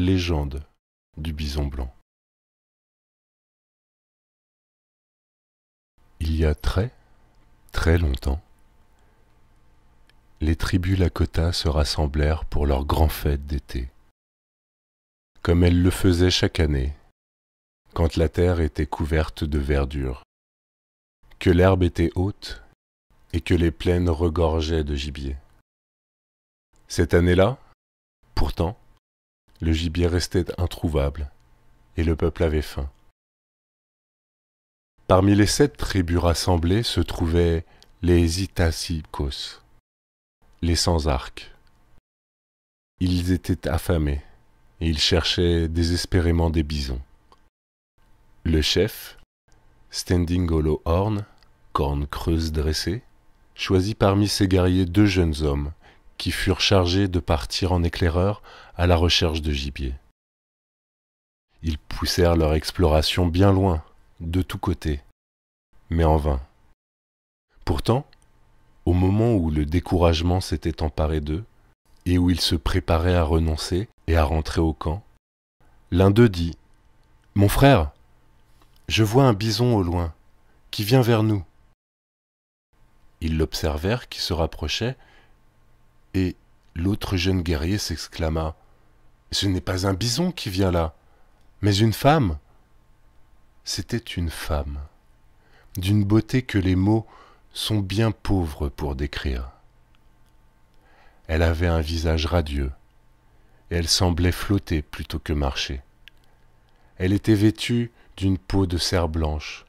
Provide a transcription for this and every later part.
la légende du bison blanc. Il y a très, très longtemps, les tribus Lakota se rassemblèrent pour leur grand fête d'été, comme elles le faisaient chaque année, quand la terre était couverte de verdure, que l'herbe était haute et que les plaines regorgeaient de gibier. Cette année-là, pourtant, le gibier restait introuvable, et le peuple avait faim. Parmi les sept tribus rassemblées se trouvaient les Itasikos, les sans-arcs. Ils étaient affamés, et ils cherchaient désespérément des bisons. Le chef, Standing Hollow Horn, corne creuse dressée, choisit parmi ses guerriers deux jeunes hommes, qui furent chargés de partir en éclaireur à la recherche de gibier. Ils poussèrent leur exploration bien loin, de tous côtés, mais en vain. Pourtant, au moment où le découragement s'était emparé d'eux, et où ils se préparaient à renoncer et à rentrer au camp, l'un d'eux dit Mon frère, je vois un bison au loin, qui vient vers nous. Ils l'observèrent qui se rapprochait et l'autre jeune guerrier s'exclama Ce n'est pas un bison qui vient là, mais une femme. C'était une femme, d'une beauté que les mots sont bien pauvres pour décrire. Elle avait un visage radieux, et elle semblait flotter plutôt que marcher. Elle était vêtue d'une peau de serre blanche,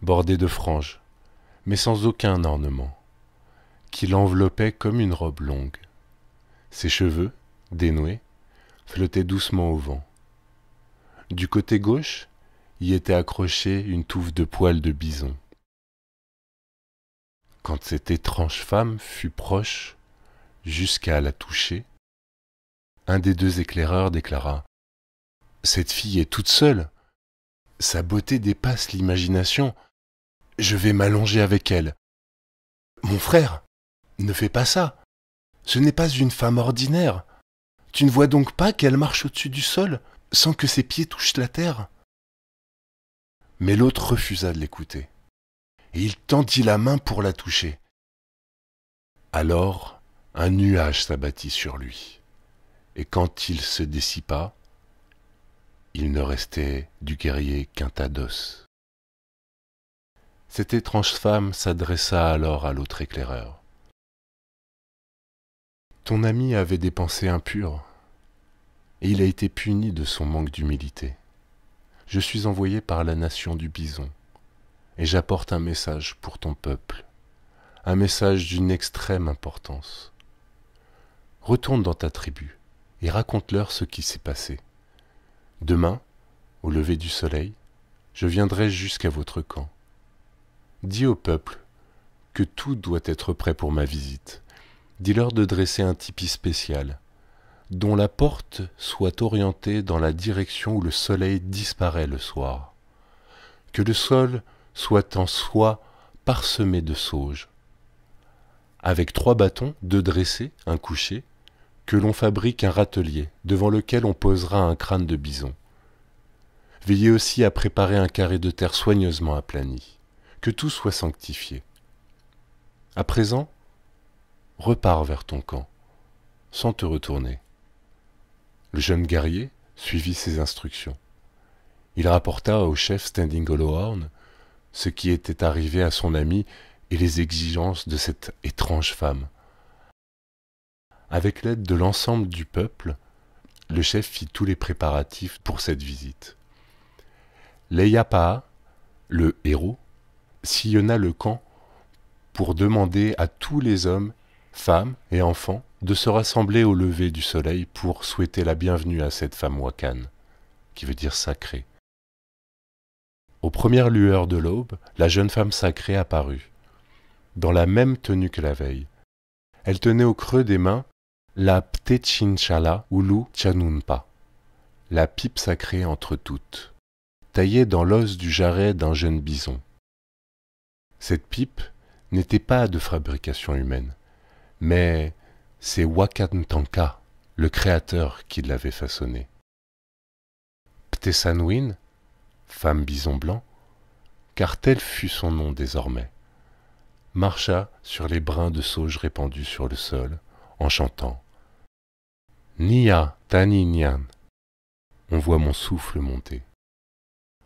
bordée de franges, mais sans aucun ornement qui l'enveloppait comme une robe longue. Ses cheveux, dénoués, flottaient doucement au vent. Du côté gauche, y était accrochée une touffe de poils de bison. Quand cette étrange femme fut proche, jusqu'à la toucher, un des deux éclaireurs déclara Cette fille est toute seule. Sa beauté dépasse l'imagination. Je vais m'allonger avec elle. Mon frère ne fais pas ça. Ce n'est pas une femme ordinaire. Tu ne vois donc pas qu'elle marche au-dessus du sol, sans que ses pieds touchent la terre Mais l'autre refusa de l'écouter, et il tendit la main pour la toucher. Alors, un nuage s'abattit sur lui, et quand il se dissipa, il ne restait du guerrier qu'un tas d'os. Cette étrange femme s'adressa alors à l'autre éclaireur. Ton ami avait des pensées impures, et il a été puni de son manque d'humilité. Je suis envoyé par la nation du bison, et j'apporte un message pour ton peuple, un message d'une extrême importance. Retourne dans ta tribu et raconte-leur ce qui s'est passé. Demain, au lever du soleil, je viendrai jusqu'à votre camp. Dis au peuple que tout doit être prêt pour ma visite dis-leur de dresser un tipi spécial, dont la porte soit orientée dans la direction où le soleil disparaît le soir. Que le sol soit en soie parsemé de sauge. Avec trois bâtons, deux dressés, un couché, que l'on fabrique un râtelier devant lequel on posera un crâne de bison. Veillez aussi à préparer un carré de terre soigneusement aplani, que tout soit sanctifié. À présent, repars vers ton camp, sans te retourner. Le jeune guerrier suivit ses instructions. Il rapporta au chef Standing Horn ce qui était arrivé à son ami et les exigences de cette étrange femme. Avec l'aide de l'ensemble du peuple, le chef fit tous les préparatifs pour cette visite. Leyapa, le héros, sillonna le camp pour demander à tous les hommes femmes et enfants, de se rassembler au lever du soleil pour souhaiter la bienvenue à cette femme wakane, qui veut dire sacrée. Aux premières lueurs de l'aube, la jeune femme sacrée apparut, dans la même tenue que la veille. Elle tenait au creux des mains la Ptechinchala Ulu tchanunpa, la pipe sacrée entre toutes, taillée dans l'os du jarret d'un jeune bison. Cette pipe n'était pas de fabrication humaine mais c'est Wakantanka, le créateur, qui l'avait façonné. Ptesanwin, femme bison blanc, car tel fut son nom désormais, marcha sur les brins de sauge répandus sur le sol, en chantant Nia Tani Nyan. On voit mon souffle monter.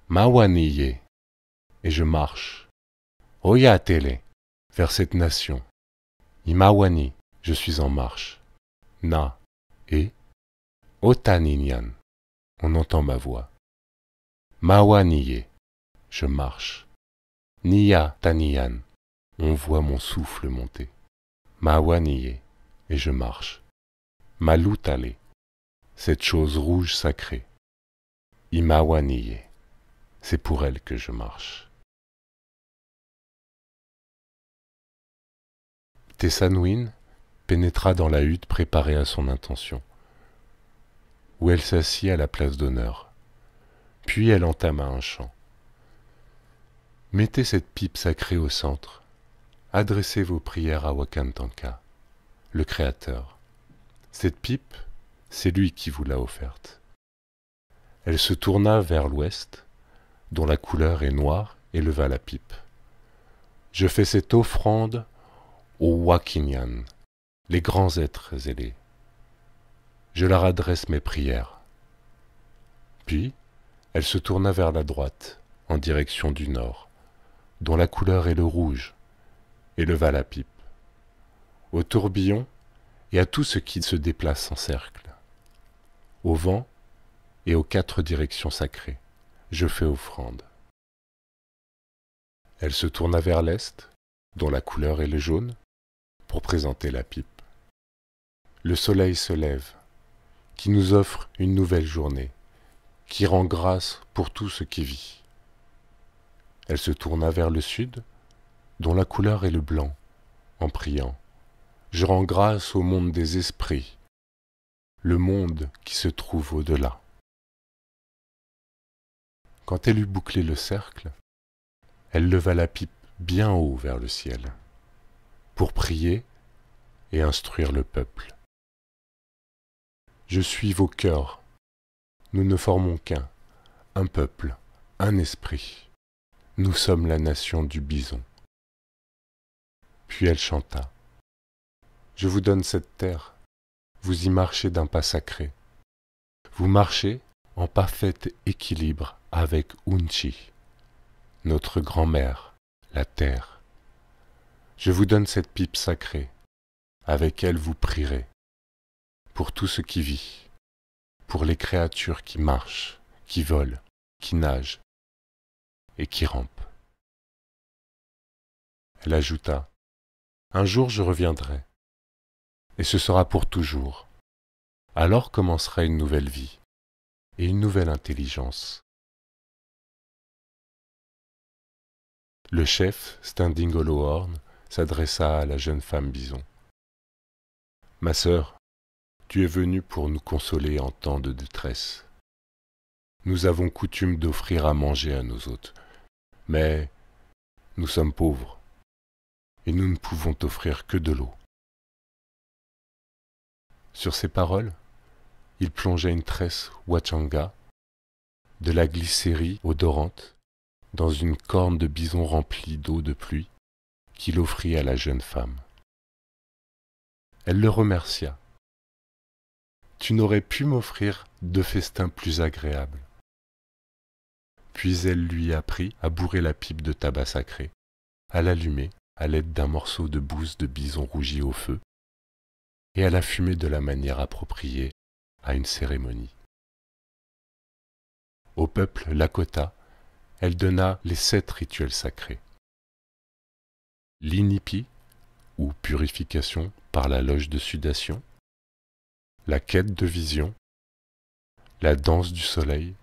Mawaniye. Et je marche. Oya Tele, Vers cette nation Imawani, je suis en marche. Na, et Otaninyan, on entend ma voix. Mawaniye, je marche. Niya Taniyan, on voit mon souffle monter. Mawaniye, et je marche. Malutale, cette chose rouge sacrée. Imawaniye, c'est pour elle que je marche. Tessanouine pénétra dans la hutte préparée à son intention, où elle s'assit à la place d'honneur. Puis elle entama un chant. Mettez cette pipe sacrée au centre, adressez vos prières à Wakantanka, le Créateur. Cette pipe, c'est lui qui vous l'a offerte. Elle se tourna vers l'ouest, dont la couleur est noire, et leva la pipe. Je fais cette offrande aux Wakinyan, les grands êtres ailés. Je leur adresse mes prières. Puis, elle se tourna vers la droite, en direction du nord, dont la couleur est le rouge, et leva la pipe. Au tourbillon et à tout ce qui se déplace en cercle. Au vent et aux quatre directions sacrées, je fais offrande. Elle se tourna vers l'est, dont la couleur est le jaune, pour présenter la pipe. Le soleil se lève, qui nous offre une nouvelle journée, qui rend grâce pour tout ce qui vit. Elle se tourna vers le sud, dont la couleur est le blanc, en priant. Je rends grâce au monde des esprits, le monde qui se trouve au-delà. Quand elle eut bouclé le cercle, elle leva la pipe bien haut vers le ciel, pour prier et instruire le peuple. Je suis vos cœurs. Nous ne formons qu'un, un peuple, un esprit. Nous sommes la nation du bison. Puis elle chanta. Je vous donne cette terre, vous y marchez d'un pas sacré. Vous marchez en parfait équilibre avec Unchi, notre grand-mère, la terre. Je vous donne cette pipe sacrée, avec elle vous prierez, pour tout ce qui vit, pour les créatures qui marchent, qui volent, qui nagent et qui rampent. Elle ajouta, Un jour je reviendrai, et ce sera pour toujours. Alors commencera une nouvelle vie et une nouvelle intelligence. Le chef, Standing Hollow Horn, s'adressa à la jeune femme bison. Ma sœur, tu es venue pour nous consoler en temps de détresse. Nous avons coutume d'offrir à manger à nos hôtes, mais nous sommes pauvres et nous ne pouvons t'offrir que de l'eau. Sur ces paroles, il plongea une tresse Wachanga, de la glycérie odorante, dans une corne de bison remplie d'eau de pluie qu'il offrit à la jeune femme. Elle le remercia. Tu n'aurais pu m'offrir de festin plus agréable. Puis elle lui apprit à bourrer la pipe de tabac sacré, à l'allumer à l'aide d'un morceau de bouse de bison rougi au feu, et à la fumer de la manière appropriée à une cérémonie. Au peuple Lakota, elle donna les sept rituels sacrés. L'inipi, ou purification par la loge de sudation, la quête de vision, la danse du soleil,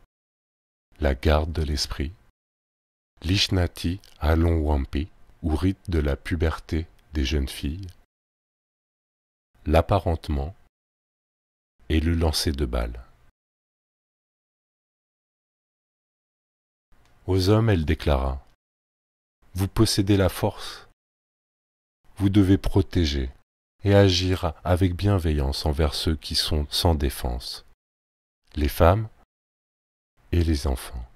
la garde de l'esprit, l'ishnati alon wampi ou rite de la puberté des jeunes filles, l'apparentement et le lancer de balles. Aux hommes, elle déclara, Vous possédez la force, vous devez protéger, et agir avec bienveillance envers ceux qui sont sans défense, les femmes et les enfants.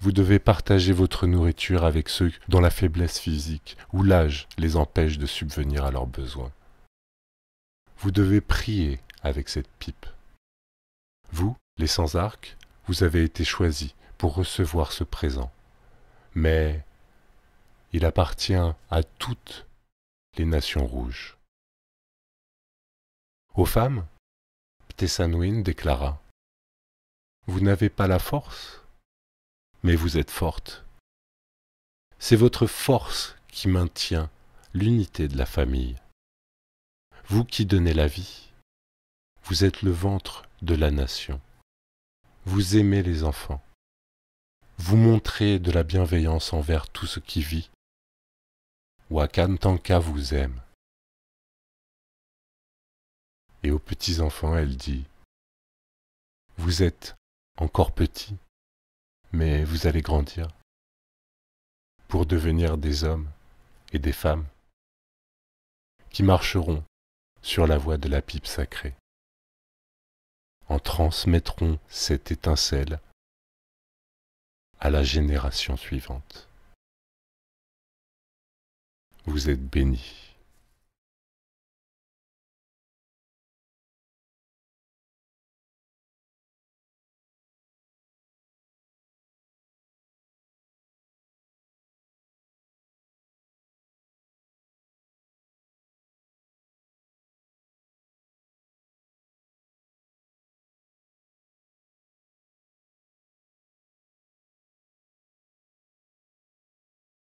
Vous devez partager votre nourriture avec ceux dont la faiblesse physique ou l'âge les empêche de subvenir à leurs besoins. Vous devez prier avec cette pipe. Vous, les sans-arc, vous avez été choisis pour recevoir ce présent. Mais il appartient à toutes les nations rouges. Aux femmes, Ptessanouine déclara Vous n'avez pas la force, mais vous êtes forte. C'est votre force qui maintient l'unité de la famille. Vous qui donnez la vie, vous êtes le ventre de la nation. Vous aimez les enfants. Vous montrez de la bienveillance envers tout ce qui vit Wakan vous aime. Et aux petits-enfants, elle dit Vous êtes encore petits, mais vous allez grandir pour devenir des hommes et des femmes qui marcheront sur la voie de la pipe sacrée, en transmettront cette étincelle à la génération suivante vous êtes béni.